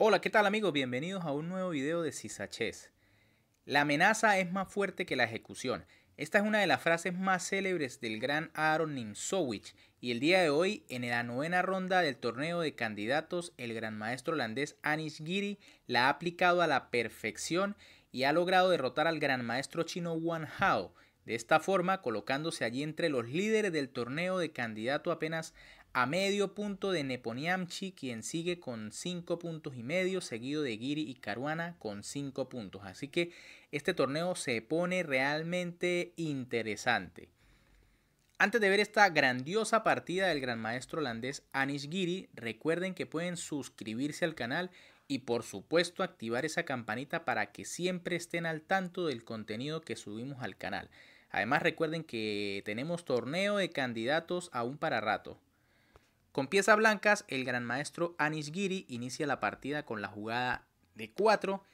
Hola, ¿qué tal amigos? Bienvenidos a un nuevo video de Cisachés. La amenaza es más fuerte que la ejecución. Esta es una de las frases más célebres del gran Aaron Nimzowicz y el día de hoy, en la novena ronda del torneo de candidatos, el gran maestro holandés Anish Giri la ha aplicado a la perfección y ha logrado derrotar al gran maestro chino Wang Hao, de esta forma colocándose allí entre los líderes del torneo de candidato apenas a medio punto de Neponiamchi, quien sigue con 5 puntos y medio, seguido de Giri y Caruana con 5 puntos. Así que este torneo se pone realmente interesante. Antes de ver esta grandiosa partida del gran maestro holandés Anish Giri, recuerden que pueden suscribirse al canal y por supuesto activar esa campanita para que siempre estén al tanto del contenido que subimos al canal. Además recuerden que tenemos torneo de candidatos aún para rato. Con piezas blancas, el gran maestro Anish Giri inicia la partida con la jugada d 4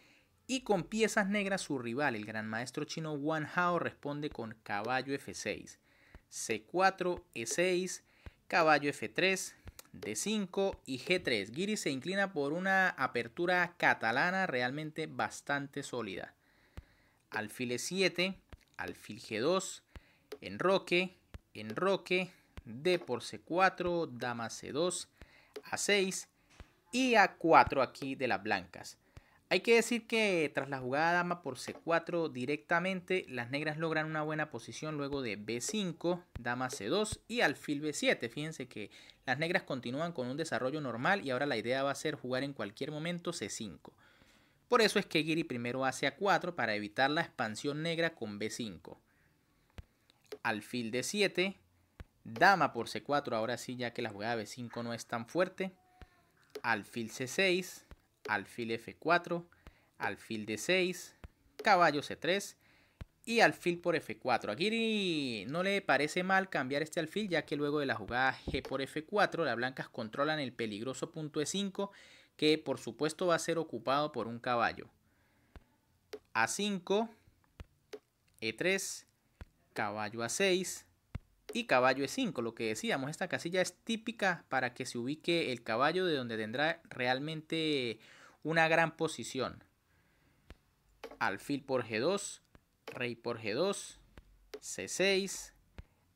y con piezas negras su rival, el gran maestro chino Wan Hao, responde con caballo f6, c4, e6, caballo f3, d5 y g3. Giri se inclina por una apertura catalana realmente bastante sólida. Alfil e7, alfil g2, enroque, enroque, D por C4, dama C2, A6 y A4 aquí de las blancas. Hay que decir que tras la jugada dama por C4 directamente, las negras logran una buena posición luego de B5, dama C2 y alfil B7. Fíjense que las negras continúan con un desarrollo normal y ahora la idea va a ser jugar en cualquier momento C5. Por eso es que Giri primero hace A4 para evitar la expansión negra con B5. Alfil D7, Dama por C4, ahora sí, ya que la jugada B5 no es tan fuerte. Alfil C6, alfil F4, alfil D6, caballo C3 y alfil por F4. Aquí no le parece mal cambiar este alfil, ya que luego de la jugada G por F4, las blancas controlan el peligroso punto E5, que por supuesto va a ser ocupado por un caballo. A5, E3, caballo A6, y caballo E5, lo que decíamos, esta casilla es típica para que se ubique el caballo de donde tendrá realmente una gran posición. Alfil por G2, rey por G2, C6,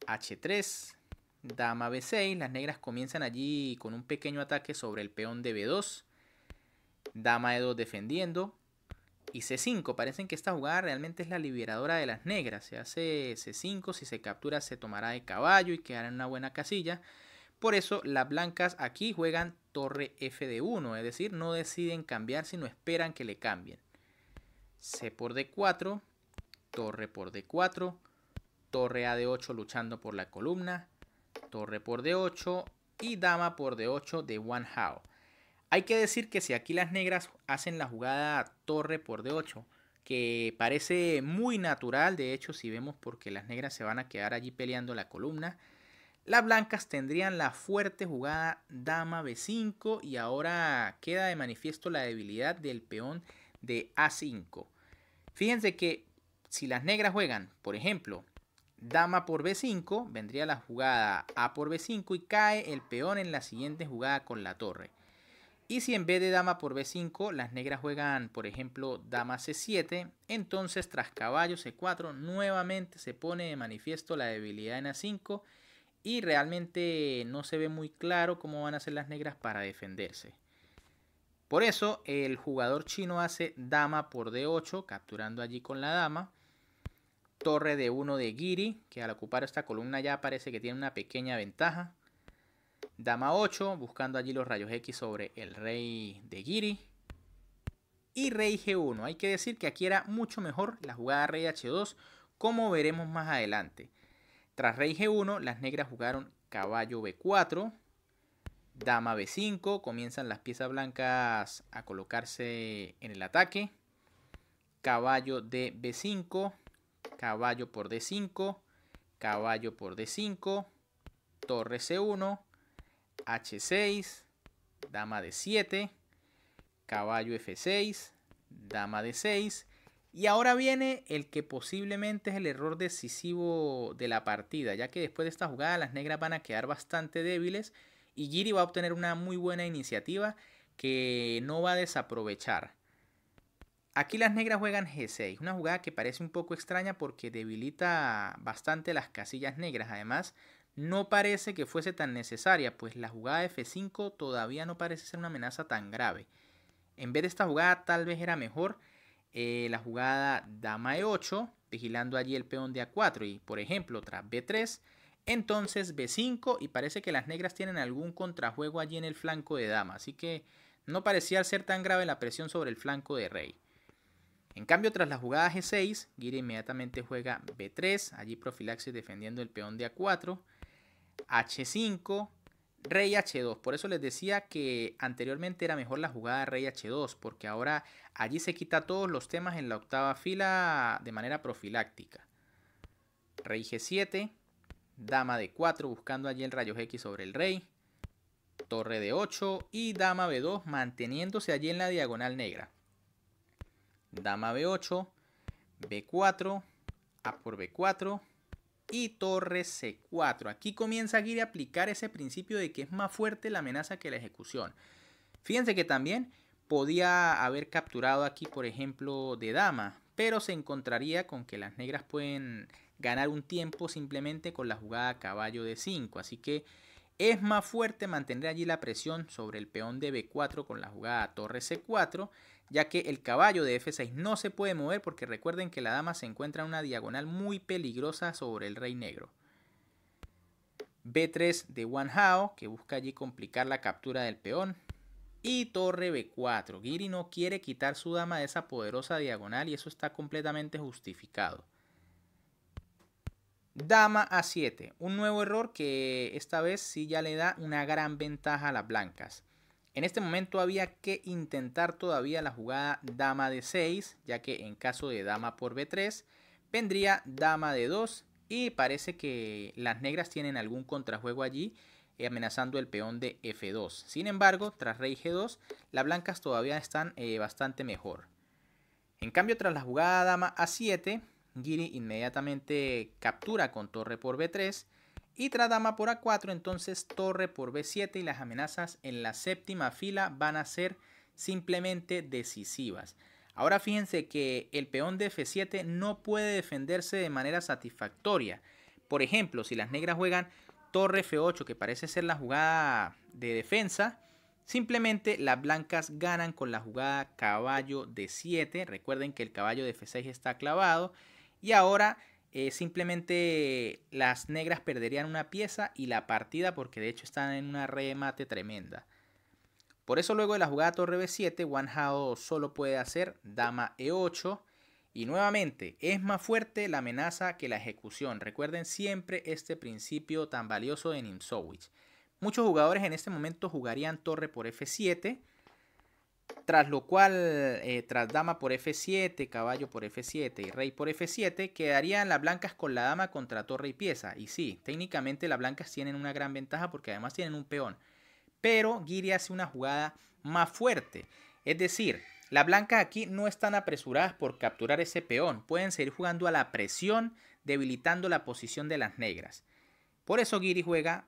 H3, dama B6, las negras comienzan allí con un pequeño ataque sobre el peón de B2, dama E2 defendiendo, y C5. Parecen que esta jugada realmente es la liberadora de las negras. Se hace C5, si se captura se tomará de caballo y quedará en una buena casilla. Por eso las blancas aquí juegan torre F de 1 es decir, no deciden cambiar sino esperan que le cambien. C por D4, torre por D4, torre a de 8 luchando por la columna, torre por D8 y dama por D8 de One how hay que decir que si aquí las negras hacen la jugada torre por D8, que parece muy natural, de hecho si vemos porque las negras se van a quedar allí peleando la columna, las blancas tendrían la fuerte jugada dama B5 y ahora queda de manifiesto la debilidad del peón de A5. Fíjense que si las negras juegan, por ejemplo, dama por B5, vendría la jugada A por B5 y cae el peón en la siguiente jugada con la torre. Y si en vez de dama por b5, las negras juegan, por ejemplo, dama c7, entonces tras caballo c4 nuevamente se pone de manifiesto la debilidad en a5 y realmente no se ve muy claro cómo van a hacer las negras para defenderse. Por eso el jugador chino hace dama por d8, capturando allí con la dama. Torre de 1 de Giri, que al ocupar esta columna ya parece que tiene una pequeña ventaja. Dama 8, buscando allí los rayos X sobre el rey de Giri. Y rey G1. Hay que decir que aquí era mucho mejor la jugada rey H2, como veremos más adelante. Tras rey G1, las negras jugaron caballo B4, dama B5, comienzan las piezas blancas a colocarse en el ataque. Caballo de B5, caballo por D5, caballo por D5, torre C1, H6, dama de 7, caballo F6, dama de 6. Y ahora viene el que posiblemente es el error decisivo de la partida, ya que después de esta jugada las negras van a quedar bastante débiles y Giri va a obtener una muy buena iniciativa que no va a desaprovechar. Aquí las negras juegan G6, una jugada que parece un poco extraña porque debilita bastante las casillas negras. Además, no parece que fuese tan necesaria, pues la jugada F5 todavía no parece ser una amenaza tan grave. En vez de esta jugada tal vez era mejor eh, la jugada dama E8, vigilando allí el peón de A4 y por ejemplo tras B3, entonces B5 y parece que las negras tienen algún contrajuego allí en el flanco de dama, así que no parecía ser tan grave la presión sobre el flanco de rey. En cambio, tras la jugada G6, gira inmediatamente juega B3, allí profilaxis defendiendo el peón de A4, H5, Rey H2. Por eso les decía que anteriormente era mejor la jugada Rey H2, porque ahora allí se quita todos los temas en la octava fila de manera profiláctica. Rey G7, Dama D4, buscando allí el rayo X sobre el Rey. Torre D8 y Dama B2 manteniéndose allí en la diagonal negra. Dama B8, B4, A por B4, y torre C4. Aquí comienza ir a aplicar ese principio de que es más fuerte la amenaza que la ejecución. Fíjense que también podía haber capturado aquí, por ejemplo, de dama, pero se encontraría con que las negras pueden ganar un tiempo simplemente con la jugada caballo de 5. Así que es más fuerte mantener allí la presión sobre el peón de B4 con la jugada torre C4 ya que el caballo de F6 no se puede mover porque recuerden que la dama se encuentra en una diagonal muy peligrosa sobre el rey negro. B3 de Wanhao Hao, que busca allí complicar la captura del peón. Y torre B4. Giri no quiere quitar su dama de esa poderosa diagonal y eso está completamente justificado. Dama A7. Un nuevo error que esta vez sí ya le da una gran ventaja a las blancas. En este momento había que intentar todavía la jugada dama de 6, ya que en caso de dama por b3 vendría dama de 2 y parece que las negras tienen algún contrajuego allí eh, amenazando el peón de f2. Sin embargo, tras rey g2, las blancas todavía están eh, bastante mejor. En cambio, tras la jugada dama a7, Giri inmediatamente captura con torre por b3 y tras dama por a4, entonces torre por b7 y las amenazas en la séptima fila van a ser simplemente decisivas. Ahora fíjense que el peón de f7 no puede defenderse de manera satisfactoria. Por ejemplo, si las negras juegan torre f8, que parece ser la jugada de defensa, simplemente las blancas ganan con la jugada caballo de 7. Recuerden que el caballo de f6 está clavado y ahora eh, simplemente las negras perderían una pieza y la partida porque de hecho están en una remate tremenda. Por eso luego de la jugada torre b7, One Hao solo puede hacer dama e8 y nuevamente es más fuerte la amenaza que la ejecución. Recuerden siempre este principio tan valioso de Nimzowicz. Muchos jugadores en este momento jugarían torre por f7 tras lo cual, eh, tras dama por f7, caballo por f7 y rey por f7, quedarían las blancas con la dama contra torre y pieza. Y sí, técnicamente las blancas tienen una gran ventaja porque además tienen un peón. Pero Giri hace una jugada más fuerte. Es decir, las blancas aquí no están apresuradas por capturar ese peón. Pueden seguir jugando a la presión, debilitando la posición de las negras. Por eso Giri juega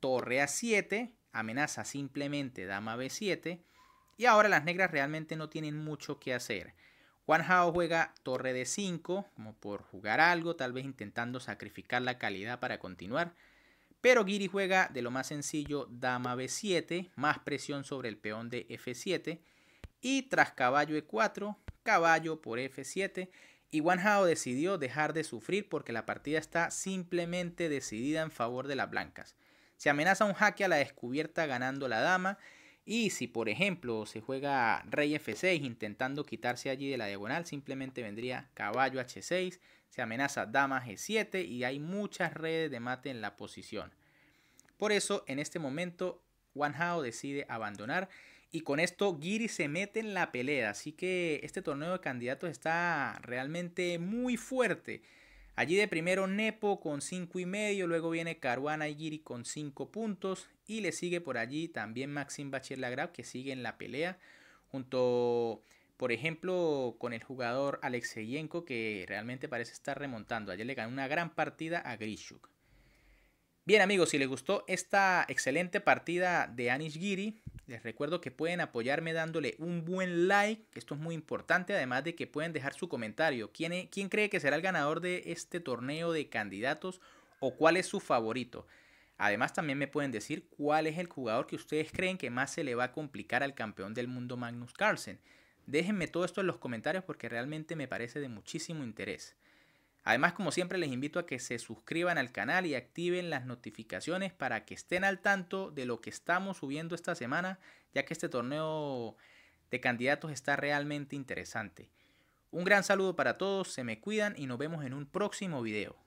torre a 7, amenaza simplemente dama b7 y ahora las negras realmente no tienen mucho que hacer. Juan juega torre de 5, como por jugar algo, tal vez intentando sacrificar la calidad para continuar. Pero Giri juega de lo más sencillo dama b7, más presión sobre el peón de f7. Y tras caballo e4, caballo por f7. Y Wan decidió dejar de sufrir porque la partida está simplemente decidida en favor de las blancas. Se amenaza un jaque a la descubierta ganando la dama y si por ejemplo se juega rey f6 intentando quitarse allí de la diagonal, simplemente vendría caballo h6, se amenaza dama g7 y hay muchas redes de mate en la posición. Por eso en este momento Wan Hao decide abandonar y con esto Giri se mete en la pelea, así que este torneo de candidatos está realmente muy fuerte. Allí de primero Nepo con 5 y medio, luego viene Caruana Giri con 5 puntos y le sigue por allí también Maxim Bachir que sigue en la pelea junto por ejemplo, con el jugador Alexeyenko, que realmente parece estar remontando. Ayer le ganó una gran partida a Grishuk. Bien, amigos, si les gustó esta excelente partida de Anish Giri, les recuerdo que pueden apoyarme dándole un buen like, esto es muy importante, además de que pueden dejar su comentario. ¿Quién, e, ¿Quién cree que será el ganador de este torneo de candidatos o cuál es su favorito? Además también me pueden decir cuál es el jugador que ustedes creen que más se le va a complicar al campeón del mundo Magnus Carlsen. Déjenme todo esto en los comentarios porque realmente me parece de muchísimo interés. Además, como siempre, les invito a que se suscriban al canal y activen las notificaciones para que estén al tanto de lo que estamos subiendo esta semana, ya que este torneo de candidatos está realmente interesante. Un gran saludo para todos, se me cuidan y nos vemos en un próximo video.